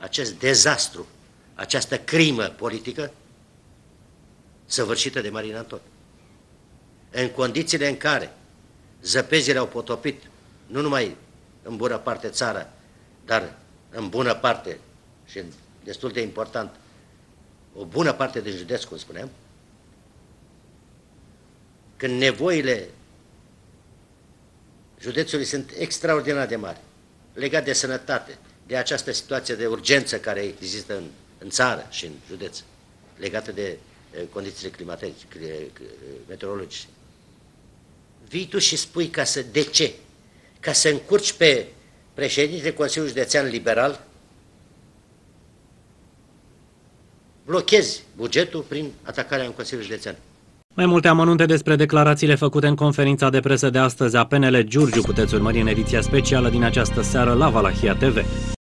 acest dezastru, această crimă politică săvârșită de Marin Anton. În condițiile în care zăpezile au potopit nu numai în bună parte țara, dar în bună parte și destul de important o bună parte din județ, cum spuneam, când nevoile județului sunt extraordinar de mari, legate de sănătate, de această situație de urgență care există în, în țară și în județ, legată de eh, condițiile climatice, eh, eh, meteorologice. Vii tu și spui ca să, de ce? Ca să încurci pe președintele Consiliului Județean Liberal, blochezi bugetul prin atacarea în Consiliul Județean. Mai multe amănunte despre declarațiile făcute în conferința de presă de astăzi a PNL Giurgiu puteți urmări în ediția specială din această seară la Valahia TV.